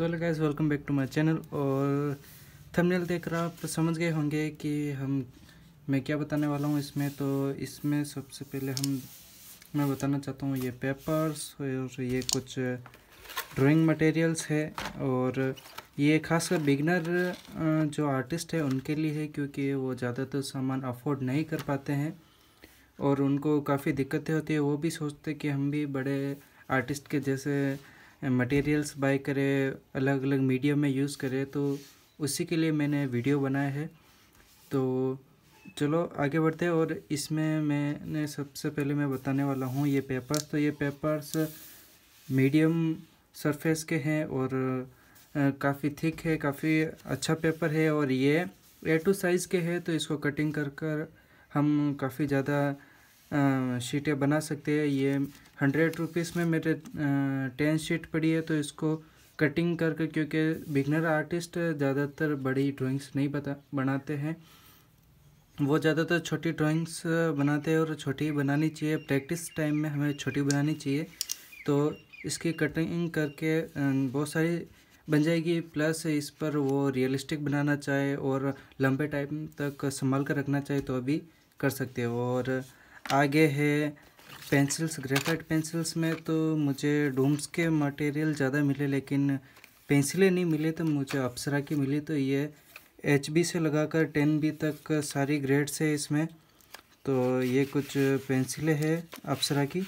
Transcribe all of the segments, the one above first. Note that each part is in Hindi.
so hello guys welcome back to my channel और थंबनेल देख रहा आप समझ गए होंगे कि हम मैं क्या बताने वाला हूँ इसमें तो इसमें सबसे पहले हम मैं बताना चाहता हूँ ये पेपर्स और ये कुछ ड्राइंग मटेरियल्स है और ये खासकर बिगनर जो आर्टिस्ट है उनके लिए है क्योंकि वो ज़्यादातर सामान अफोर्ड नहीं कर पाते हैं और उनको काफ़ी दिक्कतें होती है वो भी सोचते कि हम भी बड़े आर्टिस्ट के जैसे मटेरियल्स बाय करें अलग अलग मीडियम में यूज़ करें तो उसी के लिए मैंने वीडियो बनाया है तो चलो आगे बढ़ते हैं और इसमें मैंने सबसे पहले मैं बताने वाला हूँ ये पेपर्स तो ये पेपर्स मीडियम सरफेस के हैं और काफ़ी थिक है काफ़ी अच्छा पेपर है और ये ए टू साइज़ के हैं तो इसको कटिंग कर कर हम काफ़ी ज़्यादा शीटें बना सकते हैं ये हंड्रेड रुपीज़ में मेरे टेन शीट पड़ी है तो इसको कटिंग करके क्योंकि बिगनर आर्टिस्ट ज़्यादातर बड़ी ड्राइंग्स नहीं बता बनाते हैं वो ज़्यादातर छोटी ड्राइंग्स बनाते हैं और छोटी बनानी चाहिए प्रैक्टिस टाइम में हमें छोटी बनानी चाहिए तो इसकी कटिंग करके बहुत सारी बन जाएगी प्लस इस पर वो रियलिस्टिक बनाना चाहे और लंबे टाइम तक संभाल कर रखना चाहे तो अभी कर सकते हो और आगे है पेंसिल्स ग्रेफाइट पेंसिल्स में तो मुझे डोम्स के मटेरियल ज़्यादा मिले लेकिन पेंसिलें नहीं मिली तो मुझे अप्सरा की मिली तो ये एच बी से लगाकर टेन बी तक सारी ग्रेड्स है इसमें तो ये कुछ पेंसिलें हैं अप्सरा की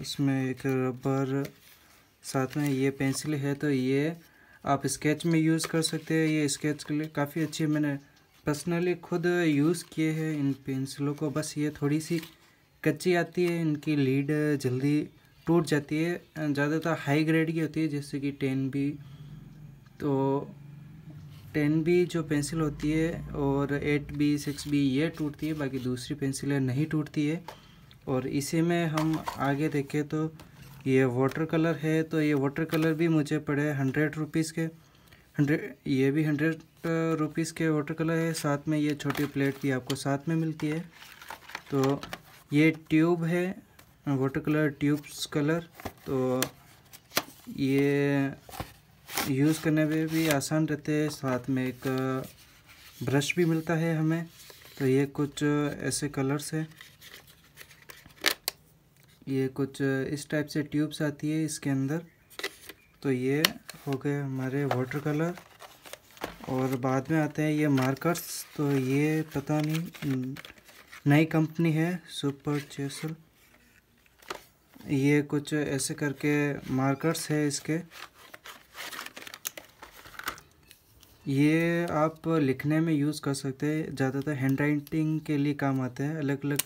उसमें एक रबर साथ में ये पेंसिल है तो ये आप स्केच में यूज़ कर सकते हैं ये स्केच के लिए काफ़ी अच्छी मैंने पर्सनली खुद यूज़ किए हैं इन पेंसिलों को बस ये थोड़ी सी कच्ची आती है इनकी लीड जल्दी टूट जाती है ज़्यादातर हाई ग्रेड की होती है जैसे कि टेन बी तो टेन बी जो पेंसिल होती है और एट बी सिक्स बी ये टूटती है बाकी दूसरी पेंसिलें नहीं टूटती है और इसी में हम आगे देखें तो ये वाटर कलर है तो ये वाटर कलर भी मुझे पड़े हंड्रेड रुपीज़ के हंड्रेड ये भी हंड्रेड रुपीज़ के वाटर कलर है साथ में ये छोटी प्लेट भी आपको साथ में मिलती है तो ये ट्यूब है वाटर कलर ट्यूब्स कलर तो ये यूज़ करने में भी आसान रहते हैं साथ में एक ब्रश भी मिलता है हमें तो ये कुछ ऐसे कलर्स हैं ये कुछ इस टाइप से ट्यूब्स आती है इसके अंदर तो ये हो गए हमारे वाटर कलर और बाद में आते हैं ये मार्कर्स तो ये पता नहीं हम्म, नई कंपनी है सुपर चेसल ये कुछ ऐसे करके मार्कर्स है इसके ये आप लिखने में यूज़ कर सकते हैं ज़्यादातर हैंड राइटिंग के लिए काम आते हैं अलग अलग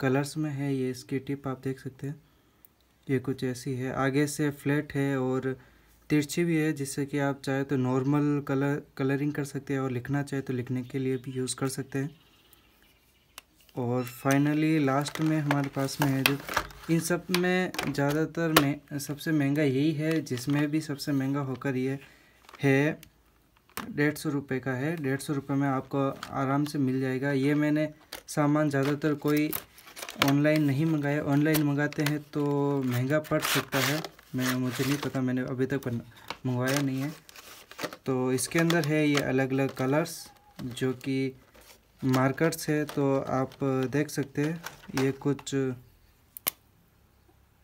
कलर्स में है ये इसकी टिप आप देख सकते हैं ये कुछ ऐसी है आगे से फ्लैट है और तिरछी भी है जिससे कि आप चाहे तो नॉर्मल कलर कलरिंग कर सकते हैं और लिखना चाहे तो लिखने के लिए भी यूज़ कर सकते हैं और फाइनली लास्ट में हमारे पास में है जो इन सब में ज़्यादातर में सबसे महंगा यही है जिसमें भी सबसे महंगा होकर ये है डेढ़ सौ रुपये का है डेढ़ सौ रुपये में आपको आराम से मिल जाएगा ये मैंने सामान ज़्यादातर कोई ऑनलाइन नहीं मंगाया ऑनलाइन मंगाते हैं तो महंगा पड़ सकता है मैं मुझे नहीं पता मैंने अभी तक मंगवाया नहीं है तो इसके अंदर है ये अलग अलग कलर्स जो कि मार्कर्स है तो आप देख सकते हैं ये कुछ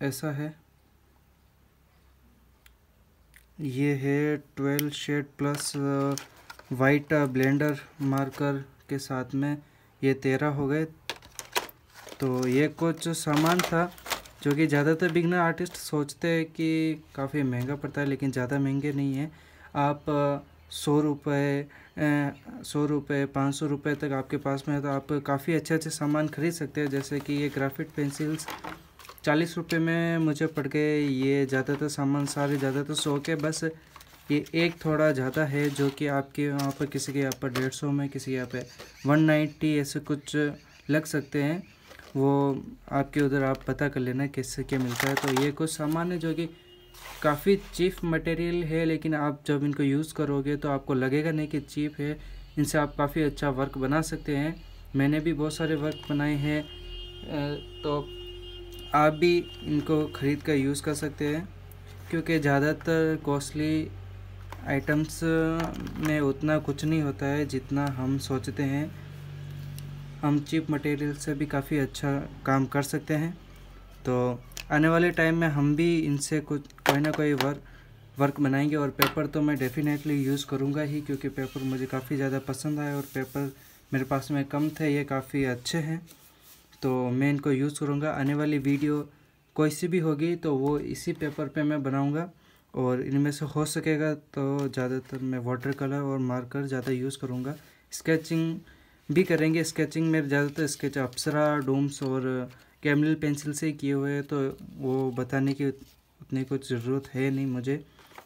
ऐसा है ये है twelve shade plus white blender marker के साथ में ये तेरह हो गए तो ये कुछ सामान था जो कि ज़्यादातर बिगनर आर्टिस्ट सोचते हैं कि काफ़ी महंगा पड़ता है लेकिन ज़्यादा महंगे नहीं है आप सौ रुपये सौ रुपये पाँच सौ रुपये तक आपके पास में है तो आप काफ़ी अच्छे अच्छे सामान खरीद सकते हैं जैसे कि ये ग्राफिक पेंसिल्स चालीस रुपये में मुझे पड़ गए ये ज़्यादातर सामान सारे ज़्यादातर सौ के बस ये एक थोड़ा ज़्यादा है जो कि आपके वहाँ पर किसी के यहाँ पर डेढ़ सौ में किसी के यहाँ पर वन नाइन्टी ऐसे कुछ लग सकते हैं वो आपके उधर आप पता कर लेना कैसे क्या मिलता है तो ये कुछ सामान है जो कि काफ़ी चीप मटेरियल है लेकिन आप जब इनको यूज़ करोगे तो आपको लगेगा नहीं कि चीप है इनसे आप काफ़ी अच्छा वर्क बना सकते हैं मैंने भी बहुत सारे वर्क बनाए हैं तो आप भी इनको ख़रीद कर यूज़ कर सकते हैं क्योंकि ज़्यादातर कॉस्टली आइटम्स में उतना कुछ नहीं होता है जितना हम सोचते हैं हम चिप मटेरियल से भी काफ़ी अच्छा काम कर सकते हैं तो आने वाले टाइम में हम भी इनसे कुछ कोई ना कोई वर्क वर्क बनाएंगे और पेपर तो मैं डेफिनेटली यूज़ करूँगा ही क्योंकि पेपर मुझे काफ़ी ज़्यादा पसंद आए और पेपर मेरे पास में कम थे ये काफ़ी अच्छे हैं तो मैं इनको यूज़ करूँगा आने वाली वीडियो कोई सी भी होगी तो वो इसी पेपर पे मैं बनाऊँगा और इनमें से हो सकेगा तो ज़्यादातर मैं वाटर कलर और मार्कर ज़्यादा यूज़ करूँगा स्केचिंग भी करेंगे स्केचिंग में ज़्यादातर स्केच अप्सरा डोम्स और कैमिल पेंसिल से किए हुए हैं तो वो बताने की उतनी कुछ ज़रूरत है नहीं मुझे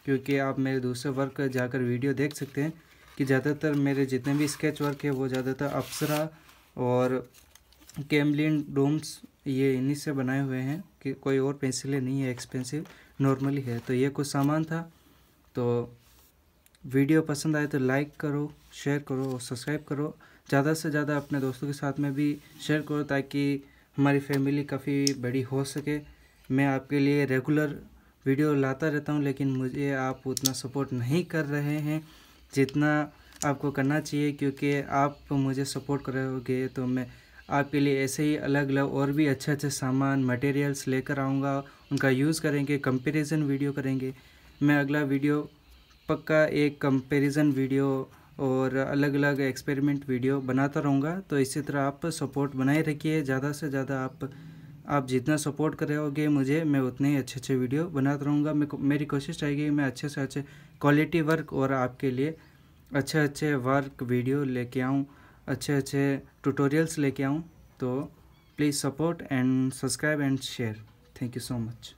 क्योंकि आप मेरे दूसरे वर्क जाकर वीडियो देख सकते हैं कि ज़्यादातर मेरे जितने भी स्केच वर्क है वो ज़्यादातर अप्सरा और कैमलिन डोम्स ये इन्हीं से बनाए हुए हैं कि कोई और पेंसिलें नहीं है एक्सपेंसिव नॉर्मली है तो ये कुछ सामान था तो वीडियो पसंद आए तो लाइक करो शेयर करो और सब्सक्राइब करो ज़्यादा से ज़्यादा अपने दोस्तों के साथ में भी शेयर करो ताकि हमारी फैमिली काफ़ी बड़ी हो सके मैं आपके लिए रेगुलर वीडियो लाता रहता हूँ लेकिन मुझे आप उतना सपोर्ट नहीं कर रहे हैं जितना आपको करना चाहिए क्योंकि आप मुझे सपोर्ट करोगे तो मैं आपके लिए ऐसे ही अलग अलग और भी अच्छे अच्छे सामान मटेरियल्स लेकर आऊँगा उनका यूज़ करेंगे कंपैरिजन वीडियो करेंगे मैं अगला वीडियो पक्का एक कंपैरिजन वीडियो और अलग अलग एक्सपेरिमेंट वीडियो बनाता रहूँगा तो इसी तरह आप सपोर्ट बनाए रखिए ज़्यादा से ज़्यादा आप आप जितना सपोर्ट कर रहे होगे मुझे मैं उतने ही अच्छे अच्छे वीडियो बनाता रहूँगा मेरी कोशिश रहेगी मैं अच्छे से अच्छे क्वालिटी वर्क और आपके लिए अच्छे अच्छे वर्क वीडियो लेके आऊँ अच्छे अच्छे ट्यूटोरियल्स लेके आऊँ तो please support and subscribe and share thank you so much